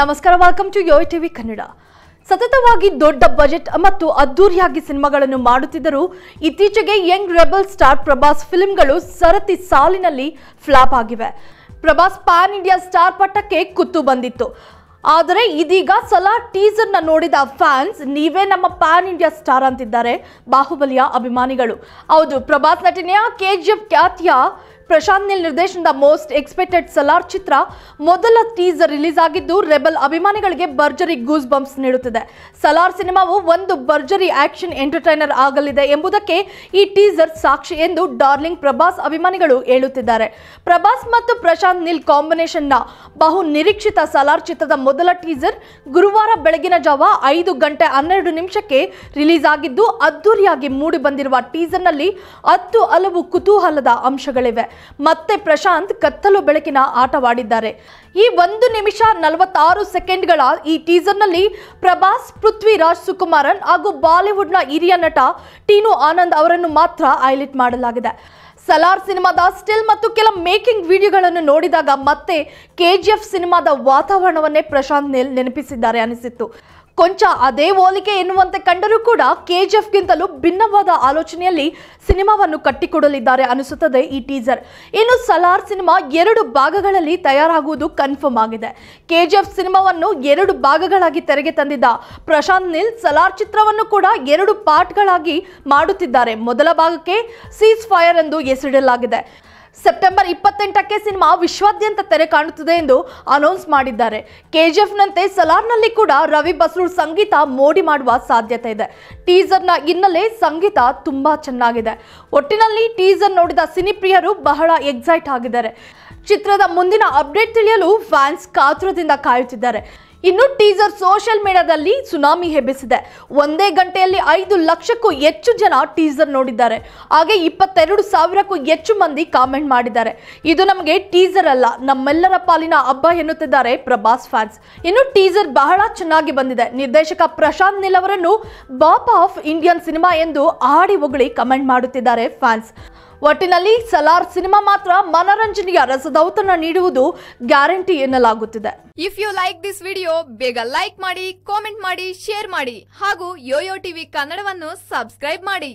ನಮಸ್ಕಾರ welcome to Yo TV Kannada ಸತತವಾಗಿ ದೊಡ್ಡ ಬಜೆಟ್ ಮತ್ತು ಅದ್ದೂರಿಯಾಗಿ ಸಿನಿಮಾಗಳನ್ನು ಮಾಡುತ್ತಿದ್ದರೂ ಇತ್ತೀಚೆಗೆ ಯಂಗ್ ರೆಬಲ್ ಸ್ಟಾರ್ ಪ್ರಭಾಸ್ ಫಿಲ್ಮ್ಗಳು ಸರತಿ ಸಾಲಿನಲ್ಲಿ ಫ್ಲಾಪ್ ಆಗಿವೆ ಪ್ರಭಾಸ್ ಪ್ಯಾನ್ ಇಂಡಿಯಾ ಸ್ಟಾರ್ ಪಟ್ಟಕ್ಕೆ ಕುತ್ತು ಬಂದಿತ್ತು ಆದರೆ ಇದೀಗ ಸಲಾ ಟೀಸರ್ನ ನೋಡಿದ ಫ್ಯಾನ್ಸ್ ನೀವೇ ನಮ್ಮ ಪ್ಯಾನ್ ಇಂಡಿಯಾ ಸ್ಟಾರ್ ಅಂತಿದ್ದಾರೆ ಬಾಹುಬಲಿಯ ಅಭಿಮಾನಿಗಳು ಹೌದು ಪ್ರಭಾಸ್ ನಟನೆಯ ಕೆ ಜಿ ಎಫ್ ಖ್ಯಾತಿಯ ಪ್ರಶಾಂತ್ ನಿಲ್ ನಿರ್ದೇಶನದ ಮೋಸ್ಟ್ ಎಕ್ಸ್ಪೆಕ್ಟೆಡ್ ಸಲಾರ್ ಚಿತ್ರ ಮೊದಲ ಟೀಸರ್ ರಿಲೀಸ್ ಆಗಿದ್ದು ರೆಬಲ್ ಅಭಿಮಾನಿಗಳಿಗೆ ಭರ್ಜರಿ ಗೂಸ್ ಬಂಪ್ಸ್ ನೀಡುತ್ತಿದೆ ಸಲಾರ್ ಸಿನಿಮಾವು ಒಂದು ಭರ್ಜರಿ ಆಕ್ಷನ್ ಎಂಟರ್ಟೈನರ್ ಆಗಲಿದೆ ಎಂಬುದಕ್ಕೆ ಈ ಟೀಸರ್ ಸಾಕ್ಷಿ ಎಂದು ಡಾರ್ಲಿಂಗ್ ಪ್ರಭಾಸ್ ಅಭಿಮಾನಿಗಳು ಹೇಳುತ್ತಿದ್ದಾರೆ ಪ್ರಭಾಸ್ ಮತ್ತು ಪ್ರಶಾಂತ್ ನಿಲ್ ಕಾಂಬಿನೇಷನ್ನ ಬಹು ನಿರೀಕ್ಷಿತ ಸಲಾರ್ ಚಿತ್ರದ ಮೊದಲ ಟೀಸರ್ ಗುರುವಾರ ಬೆಳಗಿನ ಜಾವ ಐದು ಗಂಟೆ ಹನ್ನೆರಡು ನಿಮಿಷಕ್ಕೆ ರಿಲೀಸ್ ಆಗಿದ್ದು ಅದ್ದೂರಿಯಾಗಿ ಮೂಡಿ ಬಂದಿರುವ ಟೀಸರ್ನಲ್ಲಿ ಹತ್ತು ಹಲವು ಕುತೂಹಲದ ಅಂಶಗಳಿವೆ ಮತ್ತೆ ಪ್ರಶಾಂತ್ ಕತ್ತಲು ಬೆಳಕಿನ ಆಟವಾಡಿದ್ದಾರೆ ಈ ಒಂದು ನಿಮಿಷ ನಲವತ್ತಾರು ಸೆಕೆಂಡ್ಗಳ ಈ ಟೀಸರ್ನಲ್ಲಿ ಪ್ರಭಾಸ್ ಪೃಥ್ವಿರಾಜ್ ಸುಕುಮಾರನ್ ಹಾಗೂ ಬಾಲಿವುಡ್ನ ಹಿರಿಯ ನಟ ಟೀನು ಆನಂದ್ ಅವರನ್ನು ಮಾತ್ರ ಹೈಲೈಟ್ ಮಾಡಲಾಗಿದೆ ಸಲಾರ್ ಸಿನಿಮಾದ ಸ್ಟಿಲ್ ಮತ್ತು ಕೆಲ ಮೇಕಿಂಗ್ ವಿಡಿಯೋಗಳನ್ನು ನೋಡಿದಾಗ ಮತ್ತೆ ಕೆಜಿಎಫ್ ಸಿನಿಮಾದ ವಾತಾವರಣವನ್ನೇ ಪ್ರಶಾಂತ್ ನೆನಪಿಸಿದ್ದಾರೆ ಅನಿಸಿತ್ತು ಕೊಂಚ ಅದೇ ಹೋಲಿಕೆ ಎನ್ನುವಂತೆ ಕಂಡರೂ ಕೂಡ ಕೆಜಿಎಫ್ಗಿಂತಲೂ ಭಿನ್ನವಾದ ಆಲೋಚನೆಯಲ್ಲಿ ಸಿನಿಮಾವನ್ನು ಕಟ್ಟಿಕೊಡಲಿದ್ದಾರೆ ಅನಿಸುತ್ತದೆ ಈ ಟೀಸರ್ ಇನ್ನು ಸಲಾರ್ ಸಿನಿಮಾ ಎರಡು ಭಾಗಗಳಲ್ಲಿ ತಯಾರಾಗುವುದು ಕನ್ಫರ್ಮ್ ಆಗಿದೆ ಕೆಜಿಎಫ್ ಸಿನಿಮಾವನ್ನು ಎರಡು ಭಾಗಗಳಾಗಿ ತೆರೆಗೆ ತಂದಿದ್ದ ಪ್ರಶಾಂತ್ ನಿಲ್ ಸಲಾರ್ ಚಿತ್ರವನ್ನು ಕೂಡ ಎರಡು ಪಾರ್ಟ್ಗಳಾಗಿ ಮಾಡುತ್ತಿದ್ದಾರೆ ಮೊದಲ ಭಾಗಕ್ಕೆ ಸೀಸ್ ಫೈರ್ ಎಂದು ಹೆಸರಿಡಲಾಗಿದೆ ಸೆಪ್ಟೆಂಬರ್ ಇಪ್ಪತ್ತೆಂಟಕ್ಕೆ ಸಿನಿಮಾ ವಿಶ್ವಾದ್ಯಂತ ತೆರೆ ಕಾಣುತ್ತದೆ ಎಂದು ಅನೌನ್ಸ್ ಮಾಡಿದ್ದಾರೆ ನಂತೆ ಸಲಾರ್ನಲ್ಲಿ ಕೂಡ ರವಿ ಬಸ್ರೂರ್ ಸಂಗೀತ ಮೋಡಿ ಮಾಡುವ ಸಾಧ್ಯತೆ ಇದೆ ಟೀಸರ್ನ ಹಿನ್ನೆಲೆ ಸಂಗೀತ ತುಂಬಾ ಚೆನ್ನಾಗಿದೆ ಒಟ್ಟಿನಲ್ಲಿ ಟೀಸರ್ ನೋಡಿದ ಸಿನಿಪ್ರಿಯರು ಬಹಳ ಎಕ್ಸೈಟ್ ಆಗಿದ್ದಾರೆ ಚಿತ್ರದ ಮುಂದಿನ ಅಪ್ಡೇಟ್ ತಿಳಿಯಲು ಫ್ಯಾನ್ಸ್ ಕಾತುರದಿಂದ ಕಾಯುತ್ತಿದ್ದಾರೆ ಇನ್ನು ಟೀಸರ್ ಸೋಷಿಯಲ್ ಮೀಡಿಯಾದಲ್ಲಿ ಸುನಾಮಿ ಹೆಬ್ಬಿಸಿದೆ ಒಂದೇ ಗಂಟೆಯಲ್ಲಿ ಐದು ಲಕ್ಷಕ್ಕೂ ಹೆಚ್ಚು ಜನ ಟೀಸರ್ ನೋಡಿದ್ದಾರೆ ಹಾಗೆ ಇಪ್ಪತ್ತೆರಡು ಸಾವಿರಕ್ಕೂ ಹೆಚ್ಚು ಮಂದಿ ಕಾಮೆಂಟ್ ಮಾಡಿದ್ದಾರೆ ಇದು ನಮಗೆ ಟೀಸರ್ ಅಲ್ಲ ನಮ್ಮೆಲ್ಲರ ಪಾಲಿನ ಹಬ್ಬ ಎನ್ನುತ್ತಿದ್ದಾರೆ ಪ್ರಭಾಸ್ ಫ್ಯಾನ್ಸ್ ಇನ್ನು ಟೀಸರ್ ಬಹಳ ಚೆನ್ನಾಗಿ ಬಂದಿದೆ ನಿರ್ದೇಶಕ ಪ್ರಶಾಂತ್ ನಿಲ್ ಅವರನ್ನು ಬಾಪ್ ಆಫ್ ಇಂಡಿಯನ್ ಸಿನಿಮಾ ಎಂದು ಆಡಿ ಹೊಗಳಿ ಕಮೆಂಟ್ ಮಾಡುತ್ತಿದ್ದಾರೆ ಫ್ಯಾನ್ಸ್ ಒಟ್ಟಿನಲ್ಲಿ ಸಲಾರ್ ಸಿನಿಮಾ ಮಾತ್ರ ಮನರಂಜನೆಯ ರಸದೌತನ ನೀಡುವುದು ಗ್ಯಾರಂಟಿ ಎನ್ನಲಾಗುತ್ತಿದೆ if you like this video ಬೇಗ ಲೈಕ್ ಮಾಡಿ ಕಾಮೆಂಟ್ ಮಾಡಿ ಶೇರ್ ಮಾಡಿ ಹಾಗೂ ಯೋಯೋ ಟಿವಿ ಕನ್ನಡವನ್ನು ಸಬ್ಸ್ಕ್ರೈಬ್ ಮಾಡಿ